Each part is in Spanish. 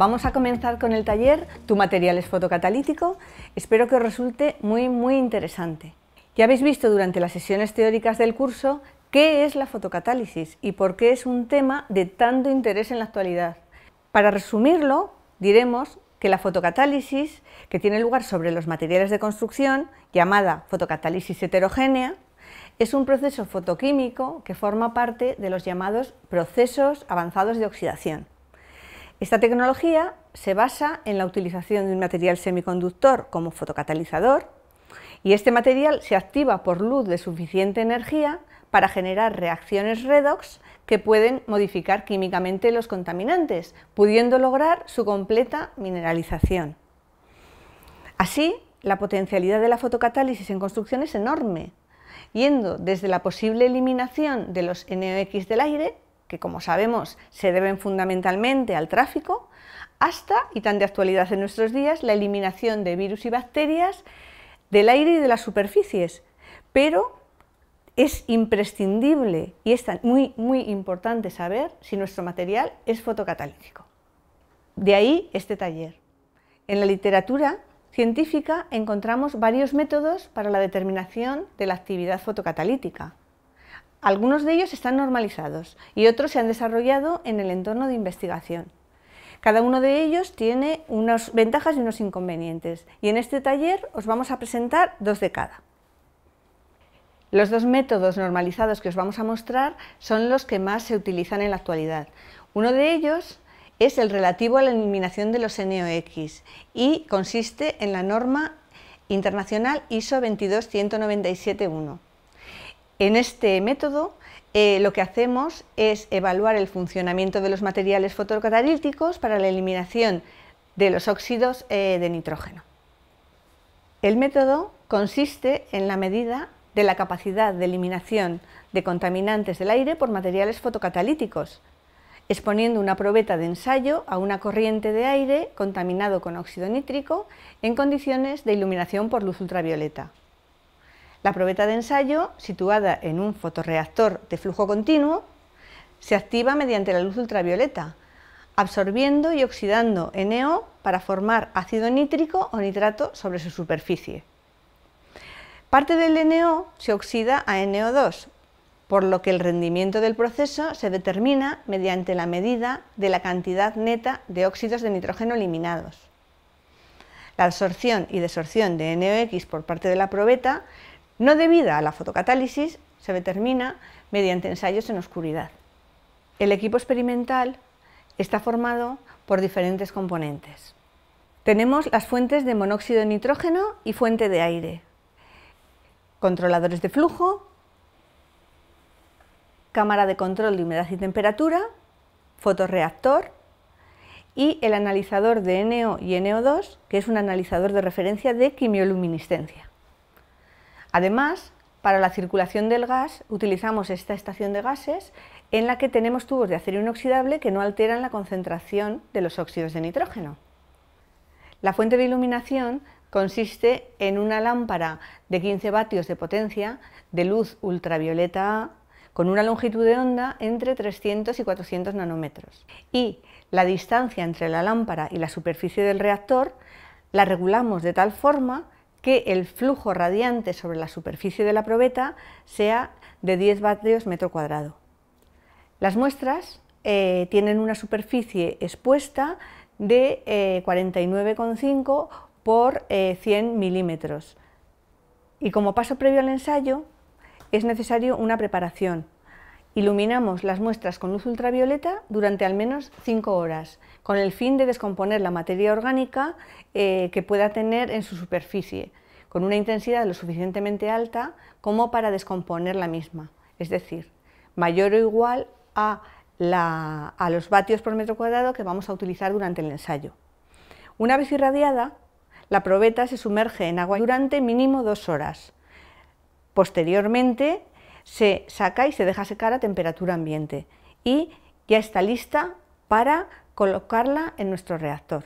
Vamos a comenzar con el taller Tu material es fotocatalítico. Espero que os resulte muy muy interesante. Ya habéis visto durante las sesiones teóricas del curso qué es la fotocatálisis y por qué es un tema de tanto interés en la actualidad. Para resumirlo, diremos que la fotocatálisis, que tiene lugar sobre los materiales de construcción, llamada fotocatálisis heterogénea, es un proceso fotoquímico que forma parte de los llamados procesos avanzados de oxidación. Esta tecnología se basa en la utilización de un material semiconductor como fotocatalizador y este material se activa por luz de suficiente energía para generar reacciones redox que pueden modificar químicamente los contaminantes, pudiendo lograr su completa mineralización. Así, la potencialidad de la fotocatálisis en construcción es enorme, yendo desde la posible eliminación de los NOx del aire que como sabemos se deben fundamentalmente al tráfico, hasta, y tan de actualidad en nuestros días, la eliminación de virus y bacterias del aire y de las superficies. Pero es imprescindible y es muy, muy importante saber si nuestro material es fotocatalítico. De ahí este taller. En la literatura científica encontramos varios métodos para la determinación de la actividad fotocatalítica. Algunos de ellos están normalizados y otros se han desarrollado en el entorno de investigación. Cada uno de ellos tiene unas ventajas y unos inconvenientes y en este taller os vamos a presentar dos de cada. Los dos métodos normalizados que os vamos a mostrar son los que más se utilizan en la actualidad. Uno de ellos es el relativo a la eliminación de los NOx y consiste en la norma internacional ISO 22197-1. En este método eh, lo que hacemos es evaluar el funcionamiento de los materiales fotocatalíticos para la eliminación de los óxidos eh, de nitrógeno. El método consiste en la medida de la capacidad de eliminación de contaminantes del aire por materiales fotocatalíticos, exponiendo una probeta de ensayo a una corriente de aire contaminado con óxido nítrico en condiciones de iluminación por luz ultravioleta. La probeta de ensayo, situada en un fotorreactor de flujo continuo, se activa mediante la luz ultravioleta, absorbiendo y oxidando NO para formar ácido nítrico o nitrato sobre su superficie. Parte del NO se oxida a NO2, por lo que el rendimiento del proceso se determina mediante la medida de la cantidad neta de óxidos de nitrógeno eliminados. La absorción y desorción de NOx por parte de la probeta no debida a la fotocatálisis se determina mediante ensayos en oscuridad. El equipo experimental está formado por diferentes componentes. Tenemos las fuentes de monóxido de nitrógeno y fuente de aire, controladores de flujo, cámara de control de humedad y temperatura, fotorreactor y el analizador de NO y NO2, que es un analizador de referencia de quimioluminiscencia. Además, para la circulación del gas utilizamos esta estación de gases en la que tenemos tubos de acero inoxidable que no alteran la concentración de los óxidos de nitrógeno. La fuente de iluminación consiste en una lámpara de 15 vatios de potencia de luz ultravioleta A con una longitud de onda entre 300 y 400 nanómetros. Y la distancia entre la lámpara y la superficie del reactor la regulamos de tal forma que el flujo radiante sobre la superficie de la probeta sea de 10 vatios metro cuadrado. Las muestras eh, tienen una superficie expuesta de 49,5 eh, por 100 eh, milímetros. Y como paso previo al ensayo, es necesario una preparación. Iluminamos las muestras con luz ultravioleta durante al menos 5 horas, con el fin de descomponer la materia orgánica que pueda tener en su superficie, con una intensidad lo suficientemente alta como para descomponer la misma, es decir, mayor o igual a, los vatios por metro cuadrado que vamos a utilizar durante el ensayo. Una vez irradiada, la probeta se sumerge en agua durante mínimo dos horas. Posteriormente se saca y se deja secar a temperatura ambiente y ya está lista para colocarla en nuestro reactor.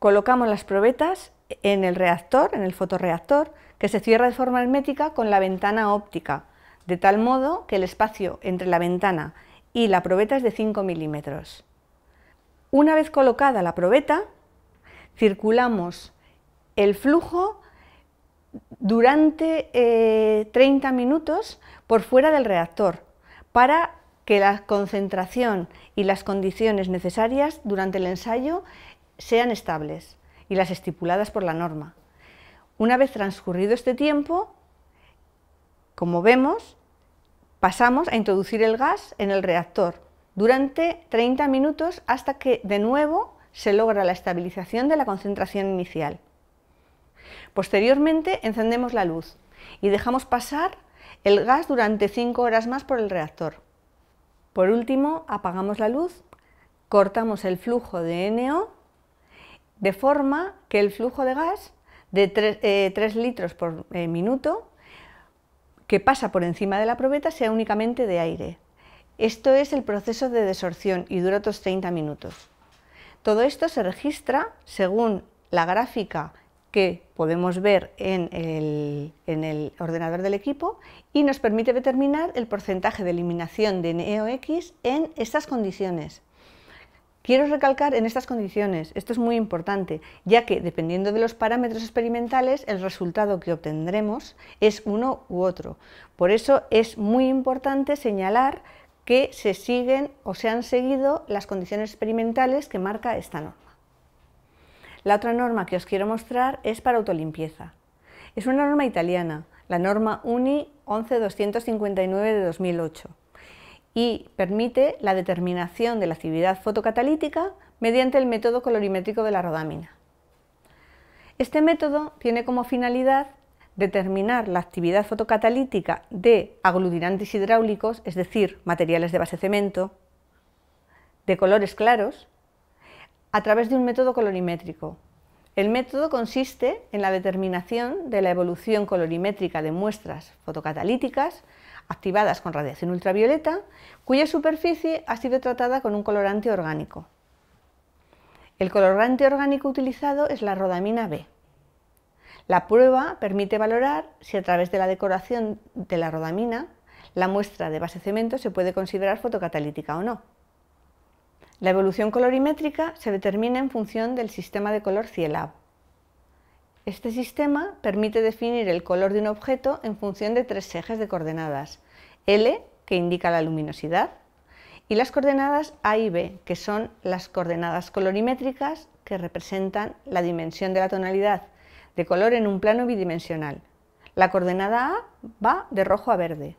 Colocamos las probetas en el reactor, en el fotorreactor, que se cierra de forma hermética con la ventana óptica, de tal modo que el espacio entre la ventana y la probeta es de 5 milímetros. Una vez colocada la probeta, circulamos el flujo durante 30 eh, minutos por fuera del reactor para que la concentración y las condiciones necesarias durante el ensayo sean estables y las estipuladas por la norma. Una vez transcurrido este tiempo, como vemos, pasamos a introducir el gas en el reactor durante 30 minutos hasta que de nuevo se logra la estabilización de la concentración inicial. Posteriormente encendemos la luz y dejamos pasar el gas durante 5 horas más por el reactor. Por último, apagamos la luz, cortamos el flujo de NO de forma que el flujo de gas de 3, eh, litros por eh, minuto que pasa por encima de la probeta sea únicamente de aire. Esto es el proceso de desorción y dura otros 30 minutos. Todo esto se registra según la gráfica que podemos ver en el, en el, ordenador del equipo y nos permite determinar el porcentaje de eliminación de NOx e en estas condiciones. Quiero recalcar en estas condiciones, esto es muy importante, ya que dependiendo de los parámetros experimentales, el resultado que obtendremos es uno u otro. Por eso es muy importante señalar que se siguen o se han seguido las condiciones experimentales que marca esta norma. La otra norma que os quiero mostrar es para autolimpieza. Es una norma italiana, la norma UNI 11259 de 2008 y permite la determinación de la actividad fotocatalítica mediante el método colorimétrico de la rodamina. Este método tiene como finalidad determinar la actividad fotocatalítica de aglutinantes hidráulicos, es decir, materiales de base cemento, de colores claros, a través de un método colorimétrico. El método consiste en la determinación de la evolución colorimétrica de muestras fotocatalíticas activadas con radiación ultravioleta, cuya superficie ha sido tratada con un colorante orgánico. El colorante orgánico utilizado es la rodamina B. La prueba permite valorar si a través de la decoración de la rodamina la muestra de base cemento se puede considerar fotocatalítica o no. La evolución colorimétrica se determina en función del sistema de color CIELAB. Este sistema permite definir el color de un objeto en función de tres ejes de coordenadas, L, que indica la luminosidad, y las coordenadas A y B, que son las coordenadas colorimétricas que representan la dimensión de la tonalidad de color en un plano bidimensional. La coordenada A va de rojo a verde.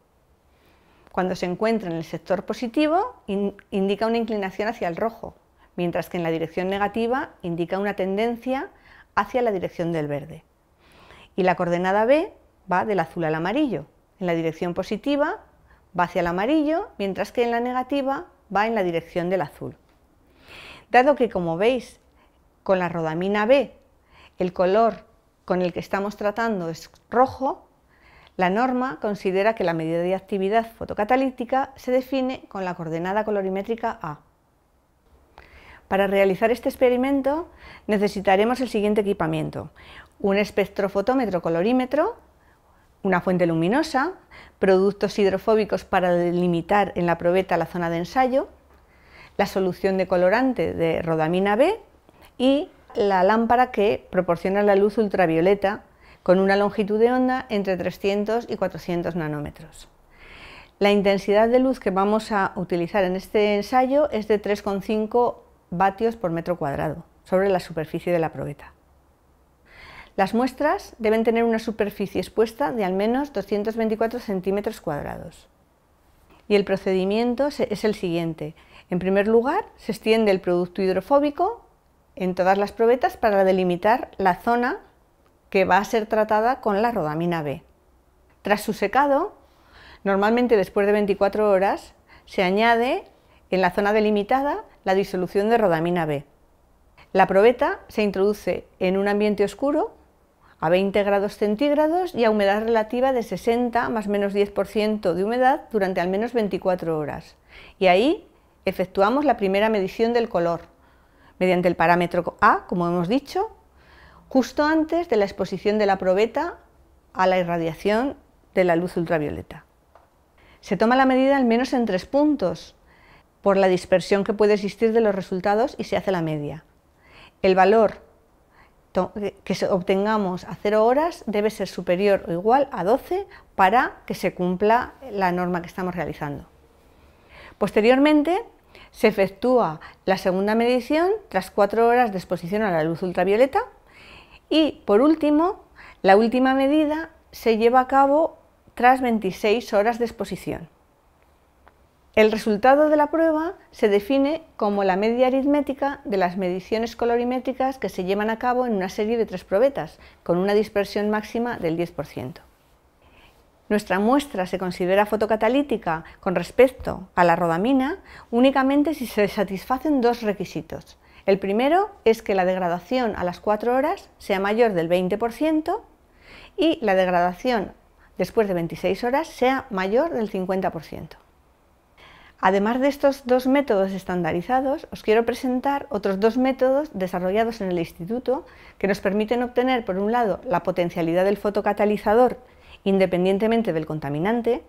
Cuando se encuentra en el sector positivo, indica una inclinación hacia el rojo, mientras que en la dirección negativa indica una tendencia hacia la dirección del verde. Y la coordenada B va del azul al amarillo. En la dirección positiva va hacia el amarillo, mientras que en la negativa va en la dirección del azul. Dado que, como veis, con la rodamina B el color con el que estamos tratando es rojo, la norma considera que la medida de actividad fotocatalítica se define con la coordenada colorimétrica A. Para realizar este experimento necesitaremos el siguiente equipamiento. Un espectrofotómetro colorímetro, una fuente luminosa, productos hidrofóbicos para delimitar en la probeta la zona de ensayo, la solución de colorante de rodamina B y la lámpara que proporciona la luz ultravioleta con una longitud de onda entre 300 y 400 nanómetros. La intensidad de luz que vamos a utilizar en este ensayo es de 3,5 vatios por metro cuadrado sobre la superficie de la probeta. Las muestras deben tener una superficie expuesta de al menos 224 centímetros cuadrados. Y el procedimiento es el siguiente. En primer lugar, se extiende el producto hidrofóbico en todas las probetas para delimitar la zona que va a ser tratada con la rodamina B. Tras su secado, normalmente después de 24 horas, se añade en la zona delimitada la disolución de rodamina B. La probeta se introduce en un ambiente oscuro a 20 grados centígrados y a humedad relativa de 60 más menos 10% de humedad durante al menos 24 horas. Y ahí efectuamos la primera medición del color mediante el parámetro A, como hemos dicho, justo antes de la exposición de la probeta a la irradiación de la luz ultravioleta. Se toma la medida al menos en tres puntos, por la dispersión que puede existir de los resultados y se hace la media. El valor eh, que obtengamos a cero horas debe ser superior o igual a 12 para que se cumpla la norma que estamos realizando. Posteriormente, se efectúa la segunda medición tras cuatro horas de exposición a la luz ultravioleta y, por último, la última medida se lleva a cabo tras 26 horas de exposición. El resultado de la prueba se define como la media aritmética de las mediciones colorimétricas que se llevan a cabo en una serie de tres probetas, con una dispersión máxima del 10%. Nuestra muestra se considera fotocatalítica con respecto a la rodamina únicamente si se satisfacen dos requisitos. El primero es que la degradación a las 4 horas sea mayor del 20% y la degradación después de 26 horas sea mayor del 50%. Además de estos dos métodos estandarizados, os quiero presentar otros dos métodos desarrollados en el instituto que nos permiten obtener, por un lado, la potencialidad del fotocatalizador independientemente del contaminante,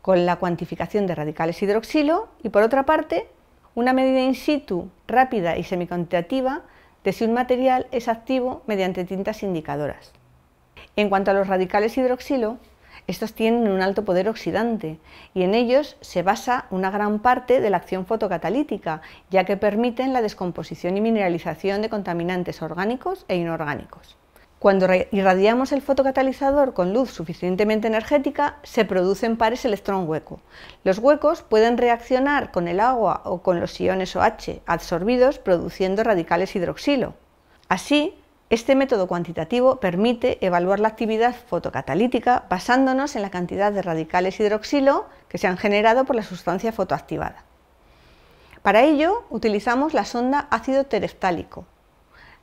con la cuantificación de radicales hidroxilo y, por otra parte, una medida in situ rápida y semicuantitativa de si un material es activo mediante tintas indicadoras. En cuanto a los radicales hidroxilo, estos tienen un alto poder oxidante y en ellos se basa una gran parte de la acción fotocatalítica, ya que permiten la descomposición y mineralización de contaminantes orgánicos e inorgánicos. Cuando irradiamos el fotocatalizador con luz suficientemente energética, se producen pares electrón hueco. Los huecos pueden reaccionar con el agua o con los iones OH absorbidos, produciendo radicales hidroxilo. Así, este método cuantitativo permite evaluar la actividad fotocatalítica basándonos en la cantidad de radicales hidroxilo que se han generado por la sustancia fotoactivada. Para ello utilizamos la sonda ácido tereftálico,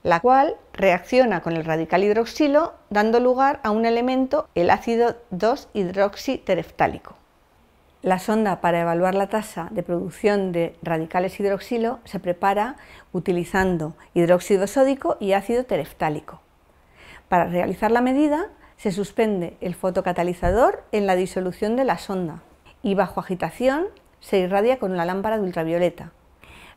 la cual reacciona con el radical hidroxilo dando lugar a un elemento, el ácido 2-hidroxitereftálico. La sonda para evaluar la tasa de producción de radicales hidroxilo se prepara utilizando hidróxido sódico y ácido tereftálico. Para realizar la medida se suspende el fotocatalizador en la disolución de la sonda y bajo agitación se irradia con la lámpara de ultravioleta.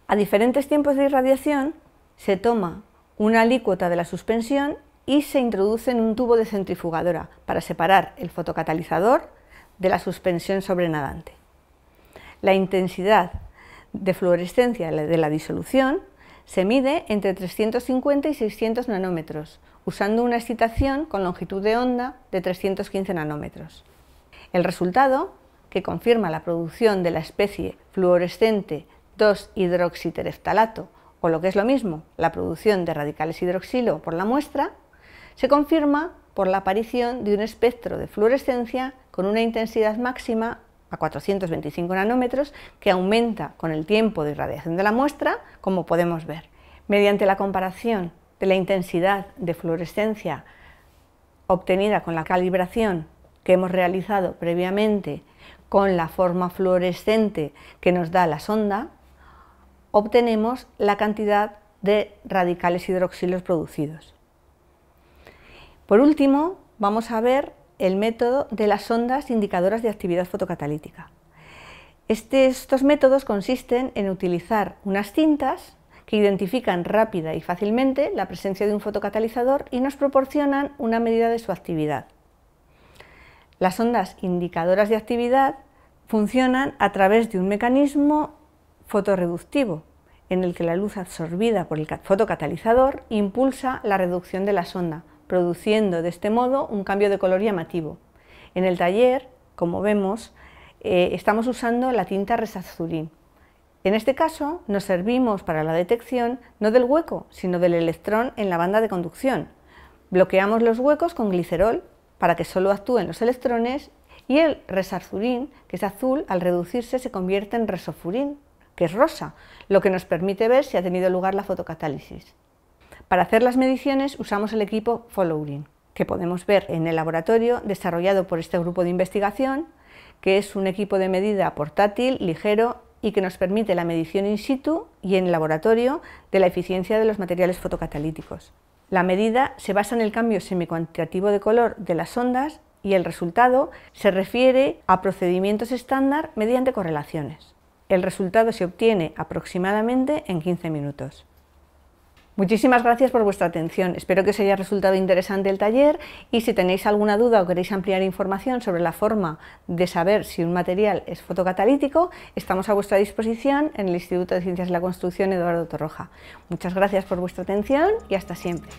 A diferentes tiempos de irradiación se toma una alícuota de la suspensión y se introduce en un tubo de centrifugadora para separar el fotocatalizador de la suspensión sobrenadante. La intensidad de fluorescencia de la disolución se mide entre 350 y 600 nanómetros, usando una excitación con longitud de onda de 315 nanómetros. El resultado, que confirma la producción de la especie fluorescente 2-hidroxitereftalato, o lo que es lo mismo, la producción de radicales hidroxilo por la muestra, se confirma por la aparición de un espectro de fluorescencia con una intensidad máxima a 425 nanómetros que aumenta con el tiempo de irradiación de la muestra, como podemos ver. Mediante la comparación de la intensidad de fluorescencia obtenida con la calibración que hemos realizado previamente con la forma fluorescente que nos da la sonda, obtenemos la cantidad de radicales hidroxilos producidos. Por último, vamos a ver el método de las ondas indicadoras de actividad fotocatalítica. Este, estos métodos consisten en utilizar unas cintas que identifican rápida y fácilmente la presencia de un fotocatalizador y nos proporcionan una medida de su actividad. Las ondas indicadoras de actividad funcionan a través de un mecanismo fotorreductivo, en el que la luz absorbida por el fotocatalizador impulsa la reducción de la sonda, produciendo de este modo un cambio de color llamativo. En el taller, como vemos, eh, estamos usando la tinta resazurín. En este caso, nos servimos para la detección no del hueco, sino del electrón en la banda de conducción. Bloqueamos los huecos con glicerol para que solo actúen los electrones y el resarzurín, que es azul, al reducirse se convierte en resofurín, que es rosa, lo que nos permite ver si ha tenido lugar la fotocatálisis. Para hacer las mediciones usamos el equipo Following, que podemos ver en el laboratorio desarrollado por este grupo de investigación, que es un equipo de medida portátil, ligero y que nos permite la medición in situ y en el laboratorio de la eficiencia de los materiales fotocatalíticos. La medida se basa en el cambio semicuantitativo de color de las ondas y el resultado se refiere a procedimientos estándar mediante correlaciones. El resultado se obtiene aproximadamente en 15 minutos. Muchísimas gracias por vuestra atención. Espero que os haya resultado interesante el taller y si tenéis alguna duda o queréis ampliar información sobre la forma de saber si un material es fotocatalítico, estamos a vuestra disposición en el Instituto de Ciencias de la Construcción Eduardo Torroja. Muchas gracias por vuestra atención y hasta siempre.